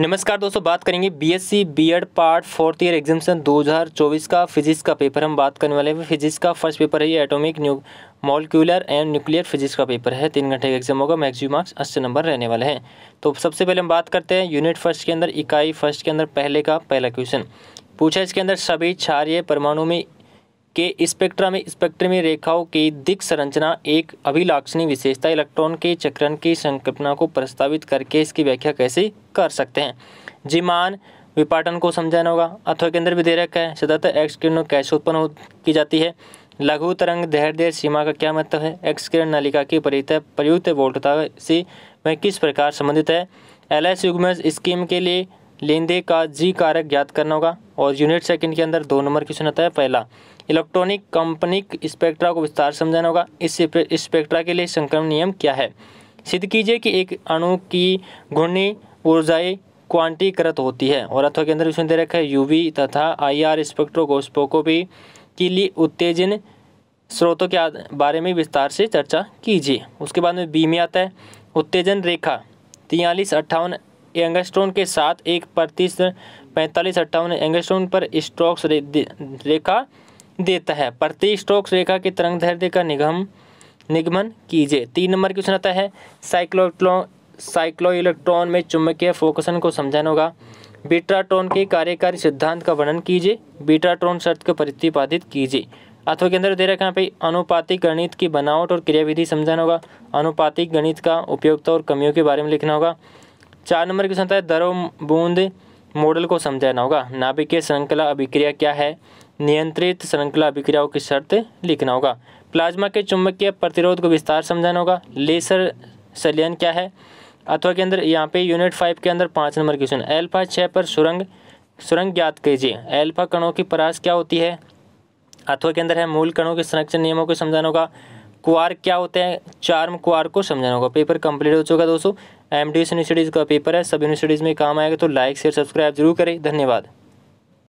नमस्कार दोस्तों बात करेंगे BSc BEd part fourth year examination 2024 का फिजिक्स का पेपर हम बात करने वाले हैं फिजिक्स का फर्स्ट पेपर है ये atomic new molecular and nuclear physics का पेपर है तीन घंटे का एग्जाम होगा मैक्सिमम मार्क्स अस्सी नंबर रहने वाले हैं तो सबसे पहले हम बात करते हैं यूनिट फर्स्ट के अंदर इकाई फर्स्ट के अंदर पहले का पहला क्वेश्चन पूछा इसके अंदर सभी क्षार्य परमाणु में के स्पेक्ट्रा में स्पेक्ट्रमी रेखाओं की दिख संरचना एक अभिलाक्षणी विशेषता इलेक्ट्रॉन के चक्रण की संकल्पना को प्रस्तावित करके इसकी व्याख्या कैसे कर सकते हैं जिमान विपाटन को समझाना होगा अथवा केंद्र विधेयक है सतत एक्स किरणों कैसे उत्पन्न की जाती है लघु तरंग धैर्य सीमा का क्या महत्व है एक्स किरण नलिका की परित प्रयुक्त वोल्टता से वह किस प्रकार संबंधित है एल एस युग्म स्कीम के लिए लेंदे का जी कारक ज्ञात करना होगा और यूनिट सेकंड के अंदर दो नंबर क्वेश्चन आता है पहला इलेक्ट्रॉनिक कंपनिक स्पेक्ट्रा को विस्तार समझाना होगा इस स्पेक्ट्रा के लिए संक्रमण नियम क्या है सिद्ध कीजिए कि एक अणु की घूर्णी ऊर्जाएं क्वांटीकृत होती है और अथवा के अंदर क्वेश्चन दे रखा है यूवी तथा आई को स्पोकोपी के लिए उत्तेजन स्रोतों के बारे में विस्तार से चर्चा कीजिए उसके बाद में बी में आता है उत्तेजन रेखा तियालीस अट्ठावन एंगस्ट्रोन के साथ एक प्रति पैंतालीस अट्ठावन एंगस्ट्रोन पर स्ट्रोक्स रे, दे, रेखा देता है प्रति स्ट्रोक्स रेखा के तरंग धैर्य का निगम निगमन कीजिए तीन नंबर क्वेश्चन आता है साइक्लोट्लॉ साइक्लो इलेक्ट्रॉन में चुंबकीय फोकसन को समझाना होगा बीट्राट्रॉन के कार्यकारी सिद्धांत का वर्णन कीजिए बीट्राट्रॉन शर्त को प्रतिपादित कीजिए अथवा के अंदर दे रखा है अनुपातिक गणित की बनावट और क्रियाविधि समझाना होगा अनुपातिक गणित का उपयोगता तो और कमियों के बारे में लिखना होगा चार नंबर क्वेश्चन आता है दरों बूंद मॉडल को समझाना होगा नाभिकीय श्रृंखला अभिक्रिया क्या है नियंत्रित श्रृंखला अभिक्रियाओं की शर्त लिखना होगा प्लाज्मा के चुंबकीय प्रतिरोध को विस्तार समझाना होगा लेसर सलियन क्या है अथवा के अंदर यहाँ पे यूनिट फाइव के अंदर पाँच नंबर क्वेश्चन एल्फा छः पर सुरंग सुरंग ज्ञात कीजिए एल्फा कणों की परास क्या होती है अथवा के अंदर है मूल कणों के संरक्षण नियमों को समझाना होगा क्वार्क क्या होते हैं चार्म क्वार्क को समझाना होगा पेपर कंप्लीट हो चुका दोस्तों एम डी यूनिवर्सिटीज़ का पेपर है सब यूनिवर्सिटीज़ में काम आएगा तो लाइक शेयर सब्सक्राइब जरूर करें धन्यवाद